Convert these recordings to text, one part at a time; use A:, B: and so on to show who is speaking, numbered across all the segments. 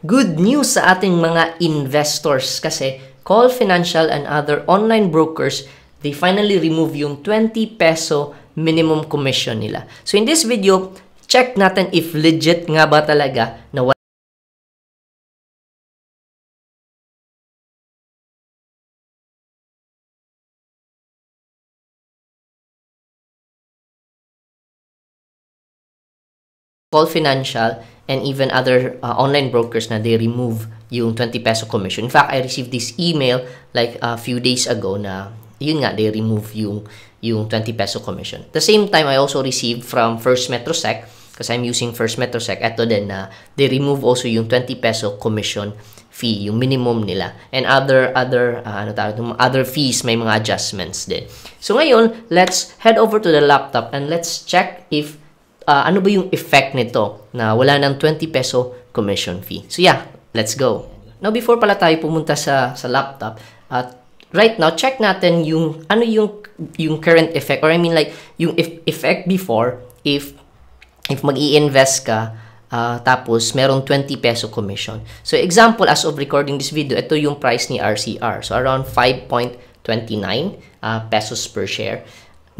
A: Good news sa ating mga investors kasi Call Financial and other online brokers, they finally remove yung 20 peso minimum commission nila. So in this video, check natin if legit nga ba talaga na Call Financial and even other uh, online brokers na they remove yung 20 peso commission. In fact, I received this email like a few days ago na yun nga, they remove yung, yung 20 peso commission. the same time, I also received from First Metrosec, because I'm using First Metrosec, Ito din na uh, they remove also yung 20 peso commission fee, yung minimum nila. And other, other, uh, ano tawag, other fees, may mga adjustments din. So ngayon, let's head over to the laptop and let's check if uh, ano ba yung effect nito na wala ng 20 peso commission fee. So yeah, let's go. Now before pala tayo pumunta sa sa laptop at uh, right now check natin yung ano yung yung current effect or I mean like yung if, effect before if if mag iinvest ka uh, tapos merong 20 peso commission. So example as of recording this video, ito yung price ni RCR. So around 5.29 uh, ah, pesos per share.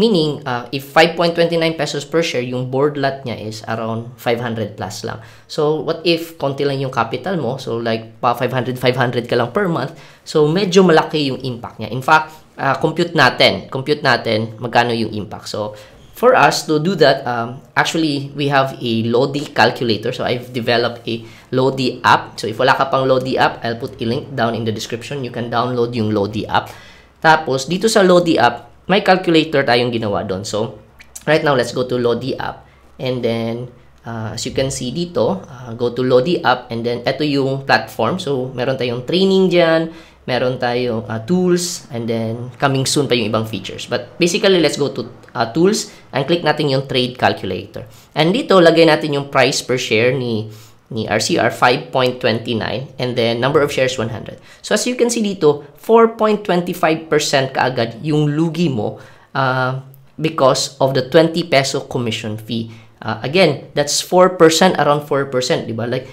A: Meaning, uh, if 5.29 pesos per share, yung board lot niya is around 500 plus lang. So, what if konti lang yung capital mo? So, like, pa 500, 500 ka lang per month. So, medyo malaki yung impact niya. In fact, uh, compute natin. Compute natin magkano yung impact. So, for us to do that, um, actually, we have a Lodi calculator. So, I've developed a Lodi app. So, if wala ka pang Lodi app, I'll put a link down in the description. You can download yung Lodi app. Tapos, dito sa Lodi app, may calculator tayong ginawa doon. So, right now, let's go to Lodi app. And then, uh, as you can see dito, uh, go to Lodi app. And then, ito yung platform. So, meron tayong training dyan. Meron tayong uh, tools. And then, coming soon pa yung ibang features. But basically, let's go to uh, tools. And click natin yung trade calculator. And dito, lagay natin yung price per share ni ni RCR 5.29 and then number of shares 100. So as you can see dito, 4.25% kaagad yung lugi mo uh, because of the 20 peso commission fee. Uh, again, that's 4%, around 4%, di ba? Like,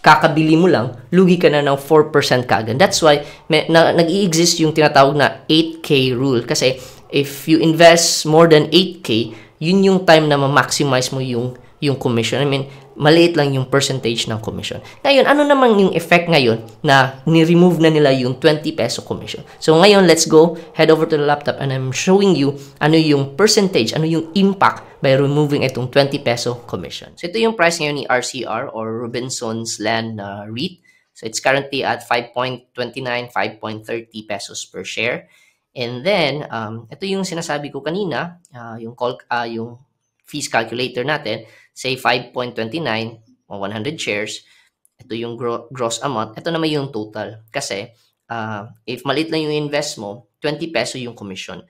A: kakabili mo lang, lugi ka na ng 4% kaagad. That's why may, na, nag-i-exist yung tinatawag na 8K rule kasi if you invest more than 8K, yun yung time na ma-maximize mo yung yung commission. I mean, maliit lang yung percentage ng commission. Ngayon, ano naman yung effect ngayon na ni-remove na nila yung 20 peso commission? So ngayon, let's go, head over to the laptop and I'm showing you ano yung percentage, ano yung impact by removing itong 20 peso commission. So ito yung price ngayon ni RCR or Robinson's Land uh, REIT. So it's currently at 5.29, 5.30 pesos per share. And then, um, ito yung sinasabi ko kanina, uh, yung, call, uh, yung fees calculator natin say 5.29 o 100 shares, ito yung gro- gross amount, ito naman yung total. Kasi uh, if malit lang yung invest mo, 20 peso yung commission.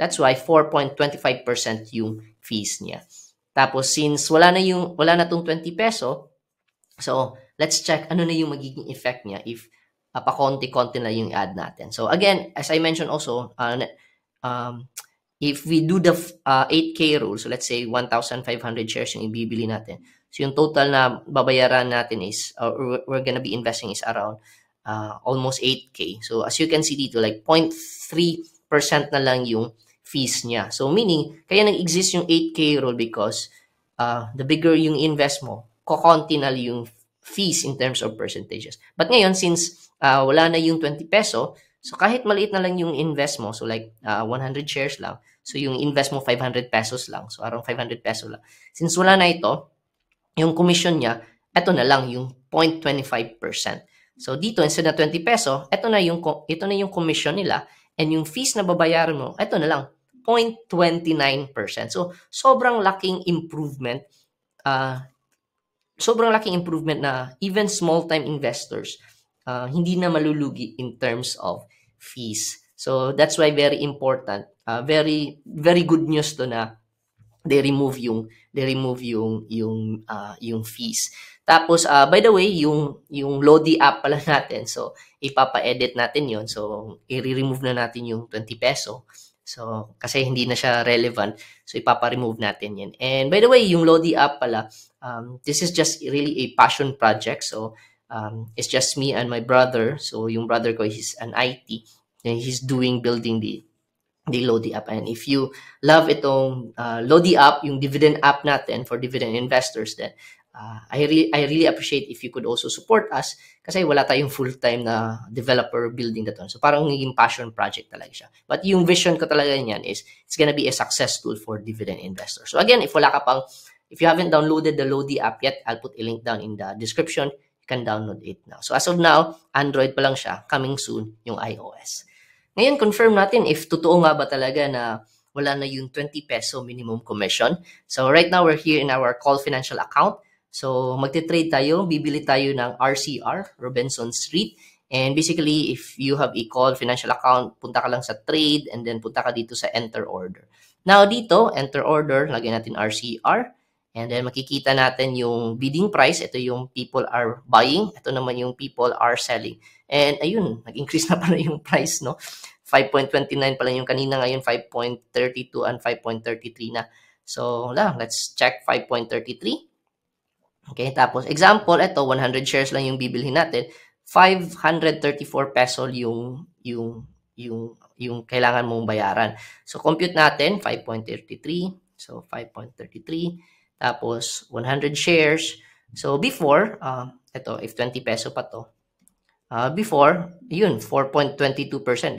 A: That's why 4.25% yung fees niya. Tapos since wala na yung wala na tong 20 peso, so let's check ano na yung magiging effect niya if uh, ah, pa konti-konti na yung add natin. So again, as I mentioned also, uh, um, if we do the uh, 8K rule, so let's say 1,500 shares yung ibibili natin. So yung total na babayaran natin is, or uh, we're gonna be investing is around uh, almost 8K. So as you can see dito, like 0.3% na lang yung fees niya. So meaning, kaya nag-exist yung 8K rule because uh, the bigger yung invest mo, kokonti na yung fees in terms of percentages. But ngayon, since uh, wala na yung 20 peso, So kahit maliit na lang yung invest mo, so like uh, ah, 100 shares lang, so yung invest mo 500 pesos lang, so around 500 pesos lang. Since wala na ito, yung commission niya, eto na lang yung 0.25%. So dito, instead na 20 peso, eto na yung, ito na yung commission nila and yung fees na babayaran mo, eto na lang, 0.29%. So sobrang laking improvement uh, sobrang laking improvement na even small-time investors Uh, hindi na malulugi in terms of fees. So that's why very important, uh, very very good news to na they remove yung they remove yung yung uh, yung fees. Tapos uh, by the way, yung yung Lodi app pala natin. So ipapa-edit natin 'yon. So i-remove na natin yung 20 peso. So kasi hindi na siya relevant. So ipapa-remove natin 'yan. And by the way, yung Lodi app pala, um, this is just really a passion project. So um, it's just me and my brother. So yung brother ko is an IT and he's doing building the the Lodi app. And if you love itong uh, Lodi app, yung dividend app natin for dividend investors, then uh, I, really, I really appreciate if you could also support us kasi wala tayong full-time na developer building na to. So parang naging passion project talaga siya. But yung vision ko talaga niyan is it's gonna be a success tool for dividend investors. So again, if wala ka pang, if you haven't downloaded the Lodi app yet, I'll put a link down in the description can download it now. So as of now, Android pa lang siya, coming soon yung iOS. Ngayon, confirm natin if totoo nga ba talaga na wala na yung 20 peso minimum commission. So right now, we're here in our call financial account. So magte-trade tayo, bibili tayo ng RCR, Robinson Street. And basically, if you have a call financial account, punta ka lang sa trade and then punta ka dito sa enter order. Now dito, enter order, lagyan natin RCR. And then makikita natin yung bidding price, ito yung people are buying, ito naman yung people are selling. And ayun, nag-increase na pala yung price, no? 5.29 pala yung kanina, ngayon 5.32 and 5.33 na. So, lang, let's check 5.33. Okay, tapos example, ito 100 shares lang yung bibilhin natin. 534 peso yung yung yung yung kailangan mong bayaran. So compute natin 5.33. So 5.33 tapos, 100 shares. So, before, uh, ah, ito, if 20 peso pa to, uh, before, yun, 4.22%,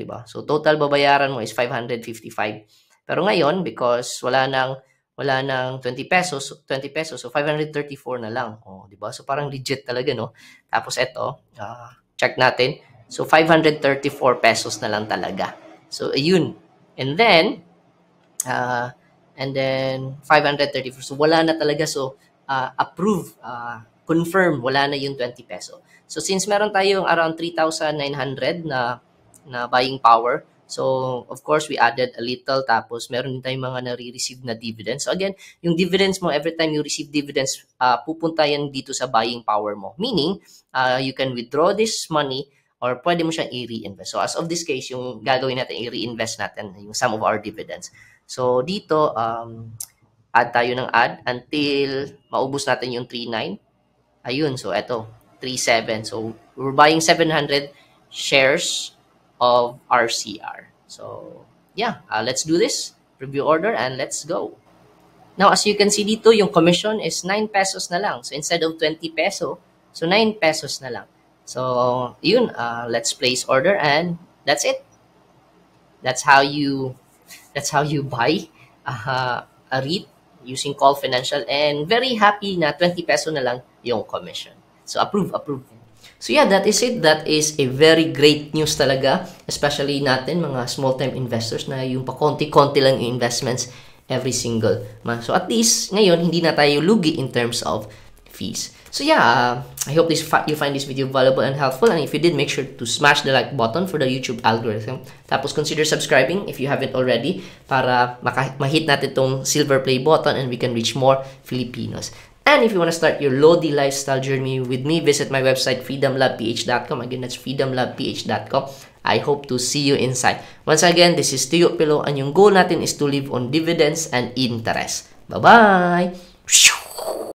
A: di ba? So, total babayaran mo is 555. Pero ngayon, because wala nang, wala nang 20 pesos, 20 pesos, so 534 na lang. Oh, di ba? So, parang legit talaga, no? Tapos, ito, uh, ah, check natin. So, 534 pesos na lang talaga. So, yun. And then, uh, and then 534. So wala na talaga. So uh, approve, uh, confirm, wala na yung 20 peso. So since meron tayong around 3,900 na na buying power, so of course we added a little tapos meron din tayong mga nare-receive na dividends. So again, yung dividends mo every time you receive dividends, uh, pupunta yan dito sa buying power mo. Meaning, uh, you can withdraw this money or pwede mo siyang i-reinvest. So as of this case, yung gagawin natin, i-reinvest natin yung some of our dividends. So, dito, um, add tayo ng add until maubos natin yung 3.9. Ayun, so eto, 3.7. So, we're buying 700 shares of RCR. So, yeah, uh, let's do this. Review order and let's go. Now, as you can see dito, yung commission is 9 pesos na lang. So, instead of 20 peso, so 9 pesos na lang. So, yun, uh, let's place order and that's it. That's how you That's how you buy uh, a REIT using Call Financial and very happy na 20 peso na lang yung commission. So approve, approve. So yeah, that is it. That is a very great news talaga, especially natin mga small-time investors na yung pakonti-konti lang yung investments every single month. So at least ngayon, hindi na tayo lugi in terms of fees. So yeah, uh, I hope this you find this video valuable and helpful. And if you did, make sure to smash the like button for the YouTube algorithm. Tapos consider subscribing if you haven't already para ma-hit natin tong silver play button and we can reach more Filipinos. And if you want to start your Lodi lifestyle journey with me, visit my website, freedomlabph.com. Again, that's freedomlabph.com. I hope to see you inside. Once again, this is Tuyo Pilo and yung goal natin is to live on dividends and interest. Bye-bye!